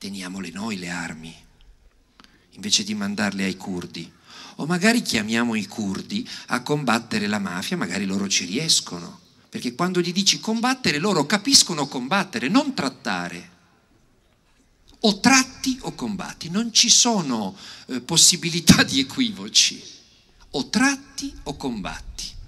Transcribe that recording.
teniamole noi le armi, invece di mandarle ai curdi. O magari chiamiamo i curdi a combattere la mafia, magari loro ci riescono, perché quando gli dici combattere, loro capiscono combattere, non trattare. O tratti o combatti, non ci sono eh, possibilità di equivoci. O tratti o combatti.